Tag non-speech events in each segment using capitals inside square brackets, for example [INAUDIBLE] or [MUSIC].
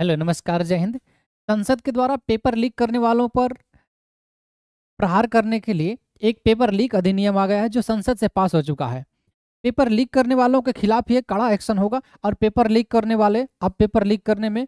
hello नमस्कार जय हिंद संसद के द्वारा पेपर लीक करने वालों पर प्रहार करने के लिए एक पेपर लीक अधिनियम आ गया है जो संसद से पास हो चुका है पेपर लीक करने वालों के खिलाफ ये कड़ा एक्शन होगा और पेपर लीक करने वाले अब पेपर लीक करने में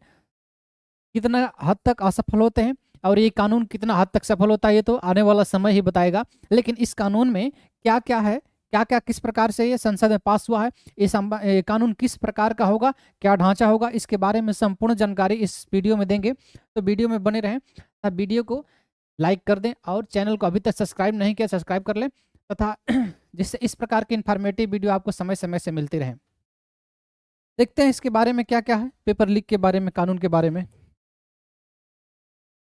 कितना हद तक असफल होते हैं और ये कानून कितना हद तक सफल होता है ये तो आने वाला समय ही बताएगा लेकिन इस कानून में क्या क्या है क्या क्या किस प्रकार से ये संसद में पास हुआ है ये कानून किस प्रकार का होगा क्या ढांचा होगा इसके बारे में संपूर्ण जानकारी इस वीडियो में देंगे तो वीडियो में बने रहें तथा वीडियो को लाइक कर दें और चैनल को अभी तक सब्सक्राइब नहीं किया सब्सक्राइब कर लें तथा [CLEARS THROAT] जिससे इस प्रकार की इन्फॉर्मेटिव वीडियो आपको समय समय से मिलते रहें देखते हैं इसके बारे में क्या क्या है पेपर लीक के बारे में कानून के बारे में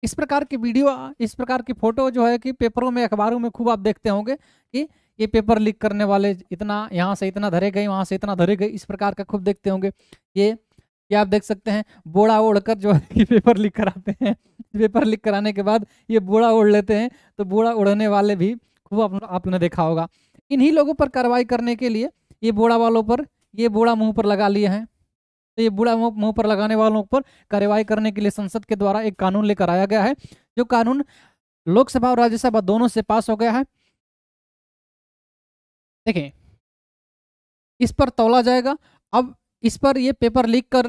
इस प्रकार की वीडियो इस प्रकार की फोटो जो है कि पेपरों में अखबारों में खूब आप देखते होंगे कि ये पेपर लीक करने वाले इतना यहाँ से इतना धरे गए वहाँ से इतना धरे गए इस प्रकार का खूब देखते होंगे ये ये आप देख सकते हैं बोड़ा ओढ़ कर जो है कि पेपर लीक कराते हैं पेपर लीक कराने के बाद ये बोड़ा ओढ़ लेते हैं तो बोड़ा ओढ़ने वाले भी खूब आपने देखा होगा इन्हीं लोगों पर कार्रवाई करने के लिए ये बोड़ा वालों पर ये बोड़ा मुंह पर लगा लिए हैं ये बुरा मुंह पर लगाने वालों पर कार्यवाही करने के लिए संसद के द्वारा एक कानून लेकर आया गया है जो कानून लोकसभा और राज्यसभा दोनों से पास हो गया है देखें इस पर तोला जाएगा अब इस पर ये पेपर लीक कर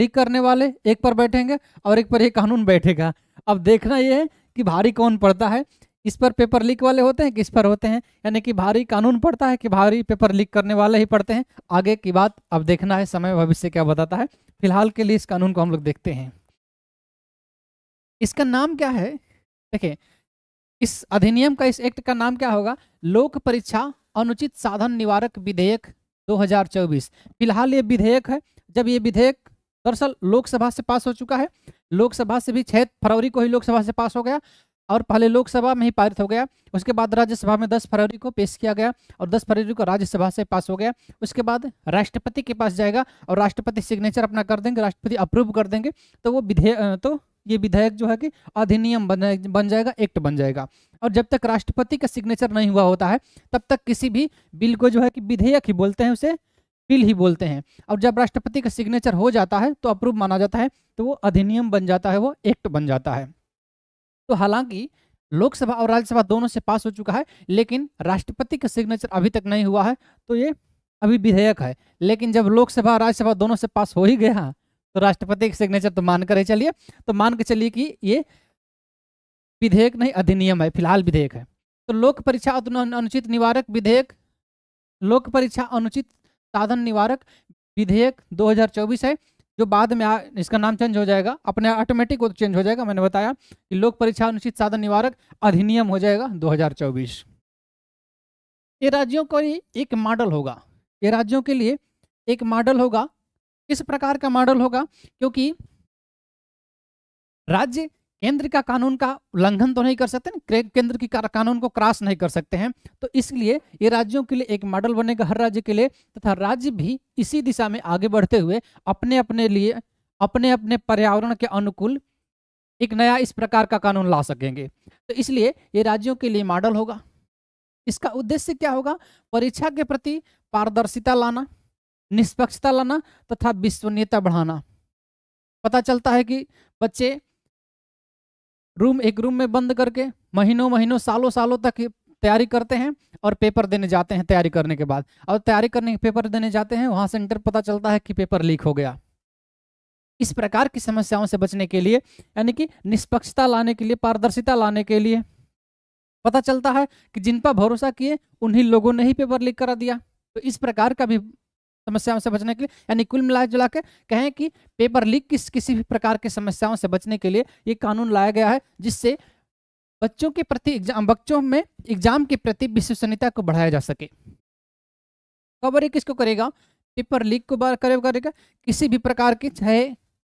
लीक करने वाले एक पर बैठेंगे और एक पर ये कानून बैठेगा अब देखना ये है कि भारी कौन पड़ता है इस पर पेपर लीक वाले होते हैं किस पर होते हैं यानी कि भारी कानून पड़ता है कि भारी पेपर लीक करने वाले ही पड़ते हैं आगे की बात अब देखना है समय भविष्य क्या बताता है फिलहाल के लिए इस कानून को हम लोग देखते हैं इसका नाम क्या है देखिए इस अधिनियम का इस एक्ट का नाम क्या होगा लोक परीक्षा अनुचित साधन निवारक विधेयक 2024 फिलहाल ये विधेयक है जब ये विधेयक दरअसल लोकसभा से पास हो चुका है लोकसभा से भी छह फरवरी को ही लोकसभा से पास हो गया और पहले लोकसभा में ही पारित हो गया उसके बाद राज्यसभा में 10 फरवरी को पेश किया गया और 10 फरवरी को राज्यसभा से पास हो गया उसके बाद राष्ट्रपति के पास जाएगा और राष्ट्रपति सिग्नेचर अपना कर देंगे राष्ट्रपति अप्रूव कर देंगे तो वो विधेयक तो ये विधेयक जो है कि अधिनियम बन बन जाएगा एक्ट बन जाएगा और जब तक राष्ट्रपति का सिग्नेचर नहीं हुआ होता है तब तक किसी भी बिल को जो है कि विधेयक ही बोलते हैं उसे बिल ही बोलते हैं और जब राष्ट्रपति का सिग्नेचर हो जाता है तो अप्रूव माना जाता है तो वो अधिनियम बन जाता है वो एक्ट बन जाता है तो हालांकि लोकसभा और राज्यसभा दोनों से पास हो चुका है लेकिन राष्ट्रपति का सिग्नेचर अभी तक नहीं हुआ है तो ये अभी विधेयक है लेकिन जब लोकसभा और राज्यसभा दोनों से पास हो ही गया तो राष्ट्रपति का सिग्नेचर तो मान कर चलिए तो मान के चलिए कि ये विधेयक नहीं अधिनियम है फिलहाल विधेयक है तो लोक परीक्षा अनुचित निवारक विधेयक लोक परीक्षा अनुचित साधन निवारक विधेयक 2024 है जो बाद में आ, इसका नाम चेंज हो जाएगा अपने ऑटोमेटिक चेंज हो जाएगा मैंने बताया कि लोक परीक्षा अनुचित साधन निवारक अधिनियम हो जाएगा 2024 ये राज्यों का एक मॉडल होगा ये राज्यों के लिए एक मॉडल होगा किस प्रकार का मॉडल होगा क्योंकि राज्य केंद्र का कानून का उल्लंघन तो नहीं कर सकते केंद्र की कानून को क्रॉस नहीं कर सकते हैं तो इसलिए ये राज्यों के लिए एक मॉडल बनेगा हर राज्य के लिए तथा राज्य भी इसी दिशा में आगे बढ़ते हुए अपने अपने लिए अपने अपने पर्यावरण के अनुकूल एक नया इस प्रकार का कानून ला सकेंगे तो इसलिए ये राज्यों के लिए मॉडल होगा इसका उद्देश्य क्या होगा परीक्षा के प्रति पारदर्शिता लाना निष्पक्षता लाना तथा विश्वनीयता बढ़ाना पता चलता है कि बच्चे रूम एक रूम में बंद करके महीनों महीनों सालों सालों तक तैयारी करते हैं और पेपर देने जाते हैं तैयारी करने के बाद और तैयारी करने के पेपर देने जाते हैं वहाँ सेंटर पता चलता है कि पेपर लीक हो गया इस प्रकार की समस्याओं से बचने के लिए यानी कि निष्पक्षता लाने के लिए पारदर्शिता लाने के लिए पता चलता है कि जिन पर भरोसा किए उन्हीं लोगों ने ही पेपर लीक करा दिया तो इस प्रकार का भी समस्याओं से बचने के लिए यानी कुल मिला जुला के कहें कि पेपर लीक किस किसी भी प्रकार के समस्याओं से बचने के लिए ये कानून लाया गया है जिससे बच्चों के प्रति एग्जाम बच्चों में एग्जाम के प्रति विश्वसनीयता को बढ़ाया जा सके कवरेज किसको करेगा पेपर लीक को बार करे करेगा किसी भी प्रकार के चाहे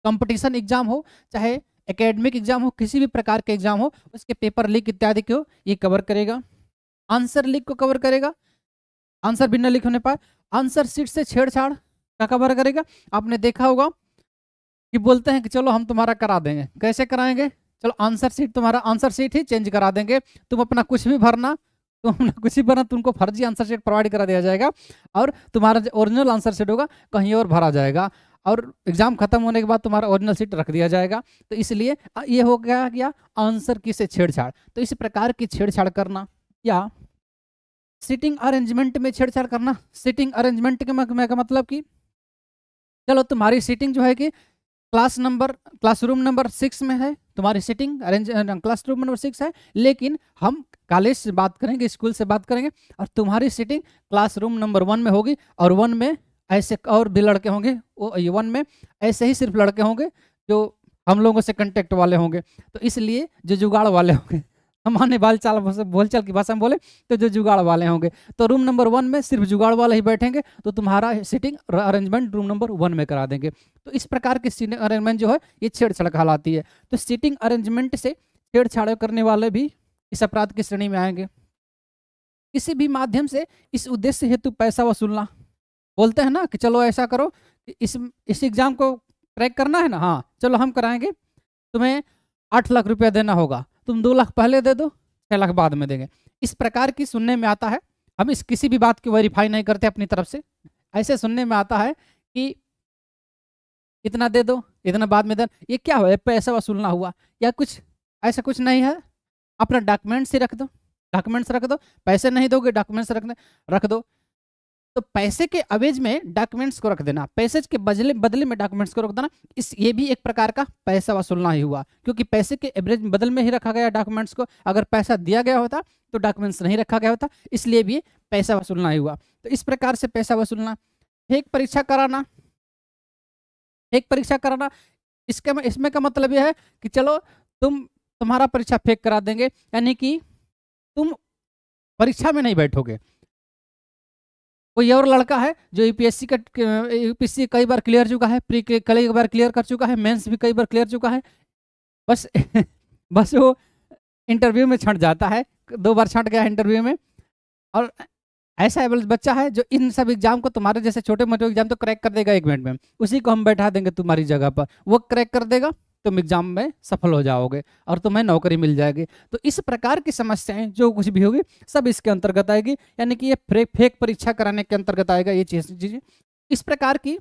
कंपटीशन एग्जाम हो चाहे एकेडमिक एग्जाम हो किसी भी प्रकार के एग्जाम हो उसके पेपर लीक इत्यादि को ये कवर करेगा आंसर लीक को कवर करेगा आंसर भी न लिख होने पाए आंसर सीट से छेड़छाड़ का कवर करेगा आपने देखा होगा कि बोलते हैं कि चलो हम तुम्हारा करा देंगे कैसे कराएंगे चलो आंसर सीट तुम्हारा आंसर सीट ही चेंज करा देंगे तुम अपना कुछ भी भरना तुम कुछ भी भरना तुमको फर्जी आंसर शीट प्रोवाइड करा दिया जाएगा और तुम्हारा जो ओरिजिनल आंसर शीट होगा कहीं और भरा जाएगा और एग्जाम खत्म होने के बाद तुम्हारा ओरिजिनल सीट रख दिया जाएगा तो इसलिए ये हो गया क्या आंसर किसे छेड़छाड़ तो इस प्रकार की छेड़छाड़ करना या सिटिंग अरेंजमेंट में छेड़छाड़ करना सिटिंग अरेंजमेंट के मैं का मतलब कि चलो तुम्हारी सीटिंग जो है कि class number classroom number six में है तुम्हारी seating arrange classroom number six है लेकिन हम कॉलेज से बात करेंगे स्कूल से बात करेंगे और तुम्हारी सीटिंग क्लासरूम नंबर वन में होगी और वन में ऐसे और भी लड़के होंगे वो वन में ऐसे ही सिर्फ लड़के होंगे जो हम लोगों से कंटेक्ट वाले होंगे तो इसलिए जो जुगाड़ वाले होंगे सामान्य बोलचाल बोलचाल की भाषा में बोले तो जो जुगाड़ वाले होंगे तो रूम नंबर वन में सिर्फ जुगाड़ वाले ही बैठेंगे तो तुम्हारा sitting arrangement room number one में करा देंगे तो इस प्रकार की सीटिंग अरेंजमेंट जो है ये छेड़छाड़ कहलाती है तो सीटिंग अरेंजमेंट से छेड़छाड़ करने वाले भी इस अपराध की श्रेणी में आएंगे किसी भी माध्यम से इस उद्देश्य हेतु पैसा वसूलना बोलते हैं ना कि चलो ऐसा करो इस इस एग्ज़ाम को क्रैक करना है ना हाँ चलो हम कराएंगे तुम्हें आठ लाख रुपया देना होगा तुम दो लाख पहले दे दो छह लाख बाद में देंगे इस प्रकार की सुनने में आता है हम इस किसी भी बात की वेरीफाई नहीं करते अपनी तरफ से ऐसे सुनने में आता है कि इतना दे दो इतना बाद में दे ये क्या हुआ पैसा वसूलना हुआ या कुछ ऐसा कुछ नहीं है अपना डॉक्यूमेंट्स ही रख दो डॉक्यूमेंट्स रख दो पैसे नहीं दोगे डॉक्यूमेंट्स रख रख दो तो पैसे के अवेज में डॉक्यूमेंट्स को रख देना पैसे के बदले बदले में डॉक्यूमेंट्स को रख देना इस ये भी एक प्रकार का पैसा वसूलना ही हुआ क्योंकि पैसे के एवरेज बदल में ही रखा गया डॉक्यूमेंट्स को अगर पैसा दिया गया होता तो डॉक्यूमेंट्स नहीं रखा गया होता इसलिए भी पैसा वसूलना ही हुआ तो इस प्रकार से पैसा वसूलना एक परीक्षा कराना एक परीक्षा कराना इसका इसमें का मतलब यह है कि चलो तुम तुम्हारा परीक्षा फेक करा देंगे यानी कि तुम परीक्षा में नहीं बैठोगे कोई और लड़का है जो यूपीएससी का यूपीएससी कई बार क्लियर चुका है प्री कई बार क्लियर कर चुका है मेंस भी कई बार क्लियर चुका है बस [LAUGHS] बस वो इंटरव्यू में छंट जाता है दो बार छंट गया इंटरव्यू में और ऐसा एवल मतलब बच्चा है जो इन सब एग्जाम को तुम्हारे जैसे छोटे मोटे एग्जाम तो क्रैक कर देगा एक मिनट में उसी को हम बैठा देंगे तुम्हारी जगह पर वो क्रैक कर देगा तुम एग्जाम में सफल हो जाओगे और तुम्हें नौकरी मिल जाएगी तो इस प्रकार की समस्याएं जो कुछ भी होगी सब इसके अंतर्गत आएगी यानी कि ये फेक परीक्षा कराने के अंतर्गत आएगा ये चीज चीज़ें इस प्रकार की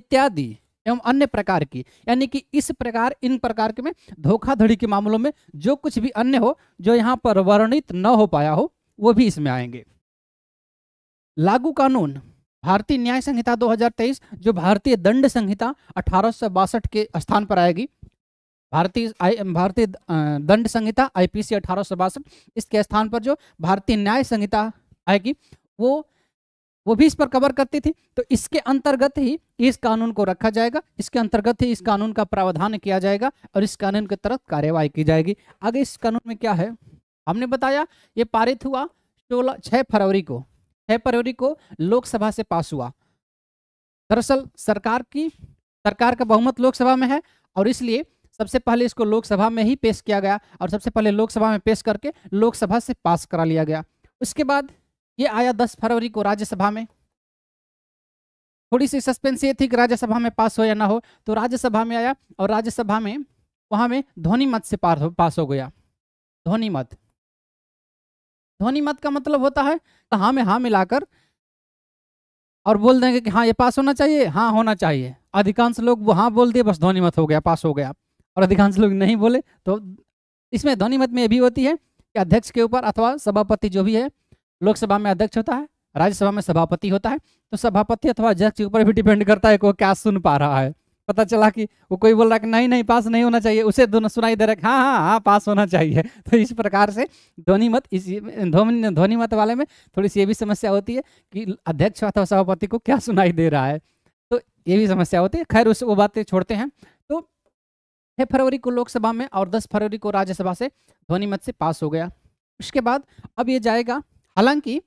इत्यादि एवं अन्य प्रकार की यानी कि इस प्रकार इन प्रकार के में धोखाधड़ी के मामलों में जो कुछ भी अन्य हो जो यहाँ पर वर्णित न हो पाया हो वो भी इसमें आएंगे लागू कानून भारतीय न्याय संहिता 2023 जो भारतीय दंड संहिता अठारह के स्थान पर आएगी भारतीय भारतीय दंड संहिता आईपीसी अठारह इसके स्थान पर जो भारतीय न्याय संहिता आएगी वो वो भी इस पर कवर करती थी तो इसके अंतर्गत ही इस कानून को रखा जाएगा इसके अंतर्गत ही इस कानून का प्रावधान किया जाएगा और इस कानून के तहत कार्यवाही की जाएगी आगे इस कानून में क्या है हमने बताया ये पारित हुआ सोलह छः फरवरी को फरवरी को लोकसभा से पास हुआ दरअसल सरकार की सरकार का बहुमत लोकसभा में है और इसलिए सबसे पहले इसको लोकसभा में ही पेश किया गया और सबसे पहले लोकसभा में पेश करके लोकसभा से पास करा लिया गया उसके बाद ये आया 10 फरवरी को राज्यसभा में थोड़ी सी सस्पेंस ये थी कि राज्यसभा में पास हो या ना हो तो राज्यसभा में आया और राज्यसभा में वहाँ में ध्वनि मत से पास हो गया ध्वनि मत ध्वनि मत का मतलब होता है तो हाँ में हाँ मिलाकर और बोल देंगे कि हाँ ये पास होना चाहिए हाँ होना चाहिए अधिकांश लोग वो हाँ बोल दिए बस ध्वनि मत हो गया पास हो गया और अधिकांश लोग नहीं बोले तो इसमें ध्वनि मत में यह भी होती है कि अध्यक्ष के ऊपर अथवा सभापति जो भी है लोकसभा में अध्यक्ष होता है राज्यसभा में सभापति होता है तो सभापति अथवा अध्यक्ष के ऊपर भी डिपेंड करता है कि वो क्या सुन पा रहा है पता चला कि वो कोई बोल रहा कि नहीं नहीं पास नहीं होना चाहिए उसे दोनों सुनाई दे रहा है हाँ हाँ हाँ पास होना चाहिए [LAUGHS] तो इस प्रकार से ध्वनि मत इस ध्वनि मत वाले में थोड़ी सी ये भी समस्या होती है कि अध्यक्ष अथवा सभापति को क्या सुनाई दे रहा है तो ये भी समस्या होती है खैर उस वो बातें छोड़ते हैं तो छः फरवरी को लोकसभा में और दस फरवरी को राज्यसभा से मत से पास हो गया उसके बाद अब ये जाएगा हालांकि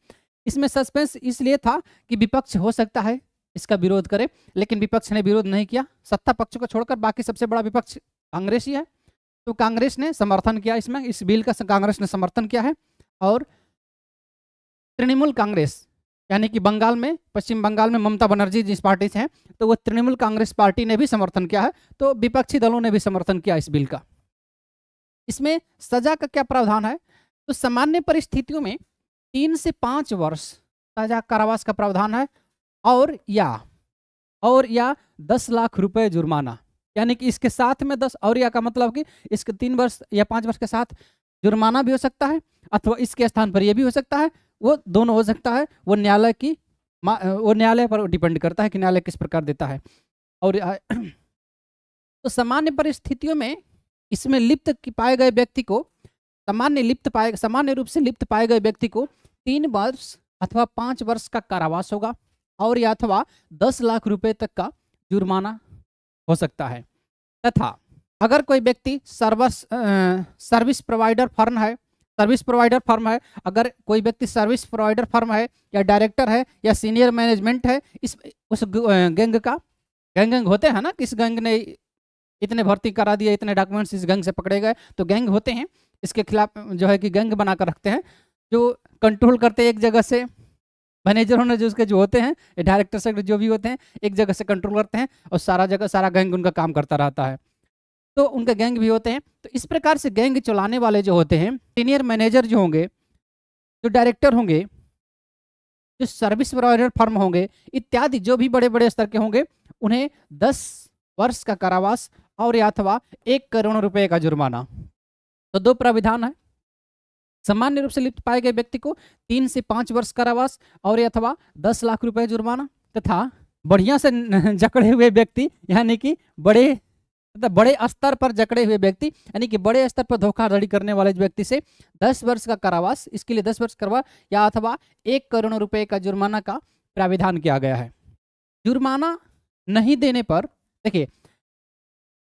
इसमें सस्पेंस इसलिए था कि विपक्ष हो सकता है इसका विरोध करे लेकिन विपक्ष ने विरोध नहीं किया सत्ता पक्ष को छोड़कर बाकी सबसे बड़ा विपक्ष कांग्रेस ही है तो कांग्रेस ने समर्थन किया इसमें इस बिल का कांग्रेस ने समर्थन किया है और तृणमूल कांग्रेस यानी कि बंगाल में पश्चिम बंगाल में ममता बनर्जी जिस पार्टी से हैं तो वो तृणमूल कांग्रेस पार्टी ने भी समर्थन किया है तो विपक्षी दलों ने भी समर्थन किया इस बिल का इसमें सजा का क्या प्रावधान है तो सामान्य परिस्थितियों में तीन से पाँच वर्ष सजा कारावास का प्रावधान है और या और या दस लाख रुपए जुर्माना यानी कि इसके साथ में दस और या का मतलब कि इसके तीन वर्ष या पाँच वर्ष के साथ जुर्माना भी हो सकता है अथवा इसके स्थान पर यह भी हो सकता है वो दोनों हो सकता है वो न्यायालय की वो न्यायालय पर डिपेंड करता है कि न्यायालय किस प्रकार देता है और [CLEARS THROAT] तो सामान्य परिस्थितियों में इसमें लिप्त पाए गए व्यक्ति को सामान्य लिप्त पाए सामान्य रूप से लिप्त पाए गए व्यक्ति को तीन वर्ष अथवा पाँच वर्ष का कारावास होगा और या अथवा दस लाख रुपए तक का जुर्माना हो सकता है तथा अगर कोई व्यक्ति सर्वस सर्विस प्रोवाइडर फर्म है सर्विस प्रोवाइडर फर्म है अगर कोई व्यक्ति सर्विस प्रोवाइडर फर्म है या डायरेक्टर है या सीनियर मैनेजमेंट है इस उस गैंग का गैंग गैंग होते हैं ना किस गैंग ने इतने भर्ती करा दिए इतने डॉक्यूमेंट्स इस गैंग से पकड़े गए तो गैंग होते हैं इसके खिलाफ जो है कि गैंग बनाकर रखते हैं जो कंट्रोल करते एक जगह से मैनेजर होने जो उसके जो होते हैं डायरेक्टर से जो भी होते हैं एक जगह से कंट्रोल करते हैं और सारा जगह सारा गैंग उनका काम करता रहता है तो उनका गैंग भी होते हैं तो इस प्रकार से गैंग चलाने वाले जो होते हैं सीनियर मैनेजर जो होंगे जो डायरेक्टर होंगे जो सर्विस प्रोवाइडर फर्म होंगे इत्यादि जो भी बड़े बड़े स्तर के होंगे उन्हें दस वर्ष का कारावास और अथवा एक करोड़ रुपए का जुर्माना तो दो प्राविधान है सामान्य रूप से लिप्त पाए गए व्यक्ति को तीन से पांच वर्ष कारावास और अथवा दस लाख रुपए जुर्माना तथा बढ़िया से [LAUGHS] जकड़े हुए व्यक्ति यानी कि बड़े तथा मतलब बड़े स्तर पर जकड़े हुए व्यक्ति यानी कि बड़े स्तर पर धोखाधड़ी करने वाले व्यक्ति से दस वर्ष का कारावास इसके लिए दस वर्ष करवा या अथवा एक करोड़ रुपए का जुर्माना का प्राविधान किया गया है जुर्माना नहीं देने पर देखिए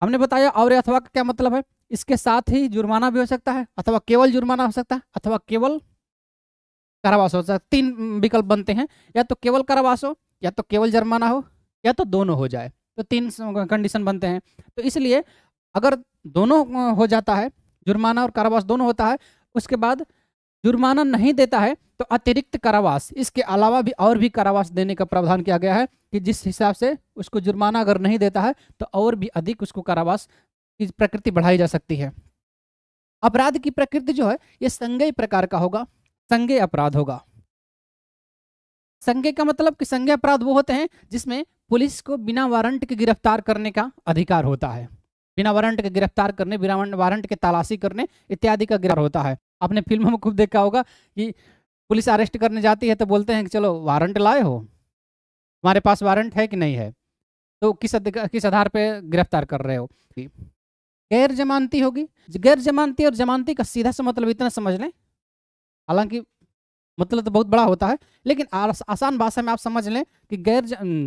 हमने बताया और अथवा का क्या मतलब है इसके साथ ही जुर्माना भी हो सकता है अथवा केवल जुर्माना हो सकता है अथवा केवल कारावास हो सकता है तीन विकल्प बनते हैं या तो केवल कारावास हो या तो केवल जुर्माना हो या तो दोनों हो जाए तो तीन कंडीशन बनते हैं तो इसलिए अगर दोनों हो जाता है जुर्माना और कारावास दोनों होता है उसके बाद जुर्माना नहीं देता है तो अतिरिक्त कारावास इसके अलावा भी और भी कारावास देने का प्रावधान किया गया है कि जिस हिसाब से उसको जुर्माना अगर नहीं देता है तो और भी अधिक उसको कारावास की प्रकृति बढ़ाई जा सकती है अपराध की प्रकृति जो है ये संज्ञा प्रकार का होगा संज्ञा अपराध होगा संज्ञा का मतलब कि संज्ञा अपराध वो होते हैं जिसमें पुलिस को बिना वारंट के गिरफ्तार करने का अधिकार होता है बिना वारंट के गिरफ्तार करने बिना वारंट के तलाशी करने इत्यादि का गिरफ्तार होता है आपने फिल्मों में खूब देखा होगा कि पुलिस अरेस्ट करने जाती है तो बोलते हैं कि चलो वारंट लाए हो हमारे पास वारंट है कि नहीं है तो किस अधिकार किस आधार पर गिरफ्तार कर रहे हो गैर जमानती होगी गैर जमानती और जमानती का सीधा सा मतलब इतना समझ लें हालांकि मतलब तो बहुत बड़ा होता है लेकिन आस, आसान भाषा में आप समझ लें कि गैर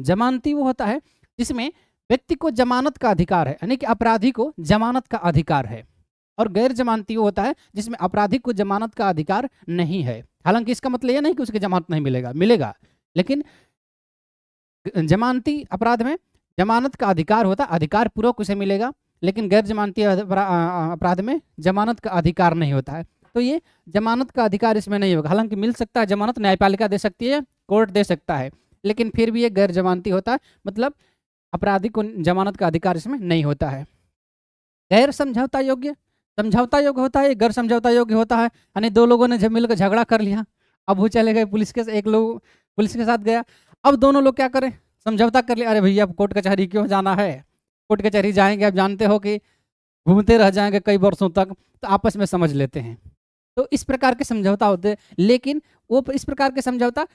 जमानती वो होता है जिसमें व्यक्ति को जमानत का अधिकार है यानी कि अपराधी को जमानत का अधिकार है और गैर जमानती वो होता है जिसमें अपराधी को जमानत का अधिकार नहीं है हालांकि इसका मतलब यह नहीं कि उसकी जमानत नहीं मिलेगा मिलेगा लेकिन जमानती अपराध में जमानत का अधिकार होता है अधिकार पूर्वक उसे मिलेगा लेकिन गैर जमानती अपराध में जमानत का अधिकार नहीं होता है तो ये जमानत का अधिकार इसमें नहीं होगा हालांकि मिल सकता है जमानत न्यायपालिका दे सकती है कोर्ट दे सकता है लेकिन फिर भी ये गैर जमानती होता है मतलब अपराधी को जमानत का अधिकार इसमें नहीं होता है गैर समझौता योग्य समझौता योग्य होता है गैर समझौता योग्य होता है यानी दो लोगों ने मिलकर झगड़ा कर लिया अब वो चले गए पुलिस के एक लोग पुलिस के साथ गया अब दोनों लोग क्या करें समझौता कर लिया अरे भैया कोर्ट कचहरी क्यों जाना है कोर्ट कचहरी जाएंगे आप जानते हो कि घूमते रह जाएंगे कई वर्षों तक तो आपस में समझ लेते हैं तो इस प्रकार के समझौता होते लेकिन वो इस प्रकार के समझौता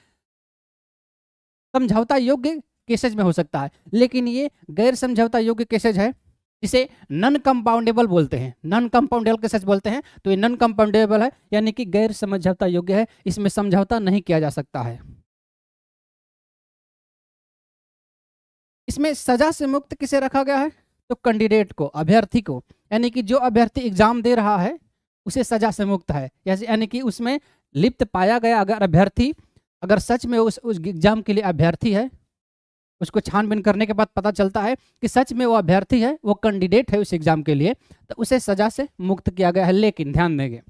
समझौता योग्य केसेज में हो सकता है लेकिन ये गैर समझौता योग्य केसेज है इसे नॉन कंपाउंडेबल बोलते हैं नॉन कंपाउंडेबल के सच बोलते हैं तो ये नॉन कंपाउंडेबल है यानी कि गैर समझौता योग्य है इसमें समझौता नहीं किया जा सकता है इसमें सजा से मुक्त किसे रखा गया है तो कैंडिडेट को अभ्यर्थी को यानी कि जो अभ्यर्थी एग्जाम दे रहा है उसे सजा से मुक्त है यानी कि उसमें लिप्त पाया गया अगर अभ्यर्थी अगर सच में उस उस एग्जाम के लिए अभ्यर्थी है उसको छानबीन करने के बाद पता चलता है कि सच में वो अभ्यर्थी है वो कैंडिडेट है उस एग्जाम के लिए तो उसे सजा से मुक्त किया गया है लेकिन ध्यान देंगे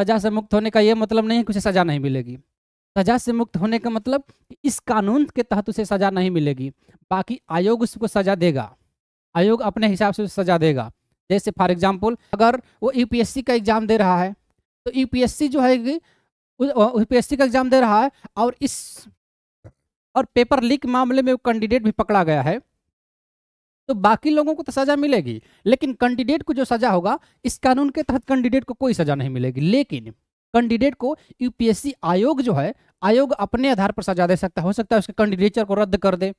सजा से मुक्त होने का ये मतलब नहीं है कि उसे सजा नहीं मिलेगी सजा से मुक्त होने का मतलब इस कानून के तहत उसे सजा नहीं मिलेगी बाकी आयोग उसको सजा देगा आयोग अपने हिसाब से उसे सजा देगा जैसे फॉर एग्जाम्पल अगर वो यूपीएससी का एग्ज़ाम दे रहा है तो यूपीएससी जो है यूपीएससी का एग्ज़ाम दे रहा है और इस और पेपर लीक मामले में वो कैंडिडेट भी पकड़ा गया है तो बाकी लोगों को तो सज़ा मिलेगी लेकिन कैंडिडेट को जो सज़ा होगा इस कानून के तहत कैंडिडेट को कोई सज़ा नहीं मिलेगी लेकिन कैंडिडेट को यूपीएससी आयोग जो है आयोग अपने आधार पर सजा दे सकता है हो सकता है उसके कैंडिडेचर को रद्द कर दे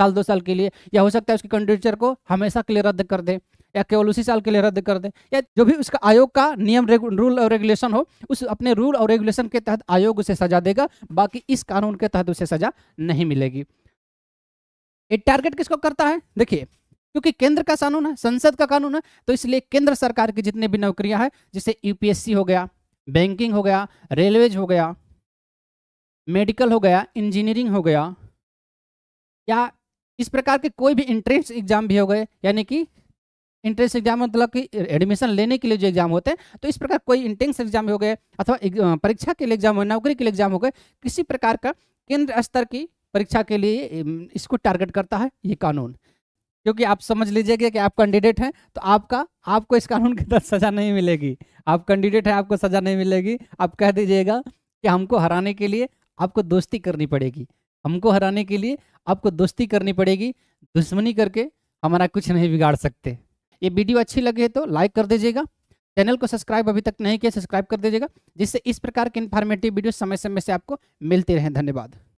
साल दो साल के लिए या हो सकता है उसके कैंडिडेचर को हमेशा के लिए रद्द कर दे या केवल उसी साल के लिए रद्द कर दे या जो भी उसका आयोग का नियम रूल और रेगुलेशन हो उस अपने रूल और रेगुलेशन के तहत आयोग उसे सजा देगा बाकी इस कानून के तहत उसे सजा नहीं मिलेगी ये टारगेट किसको करता है देखिए क्योंकि केंद्र का कानून है संसद का कानून है तो इसलिए केंद्र सरकार की जितने भी नौकरियां हैं जैसे यूपीएससी हो गया बैंकिंग हो गया रेलवेज हो गया मेडिकल हो गया इंजीनियरिंग हो गया या इस प्रकार के कोई भी इंट्रेंस एग्जाम भी हो गए यानी कि इंट्रेंस एग्जाम मतलब कि एडमिशन लेने के लिए जो एग्जाम होते हैं तो इस प्रकार कोई इंट्रेंस एग्जाम हो गए अथवा परीक्षा के लिए एग्जाम हो नौकरी के लिए एग्जाम हो गए किसी प्रकार का केंद्र स्तर की परीक्षा के लिए इसको टारगेट करता है ये कानून क्योंकि आप समझ लीजिएगा कि आप कैंडिडेट हैं तो आपका आपको इस कानून के तहत सजा नहीं मिलेगी आप कैंडिडेट हैं आपको सजा नहीं मिलेगी आप कह दीजिएगा कि हमको हराने के लिए आपको दोस्ती करनी पड़ेगी हमको हराने के लिए आपको दोस्ती करनी पड़ेगी दुश्मनी करके हमारा कुछ नहीं बिगाड़ सकते ये वीडियो अच्छी लगे तो लाइक कर दीजिएगा चैनल को सब्सक्राइब अभी तक नहीं किया सब्सक्राइब कर दीजिएगा जिससे इस प्रकार के इन्फॉर्मेटिव वीडियो समय समय से आपको मिलते रहें धन्यवाद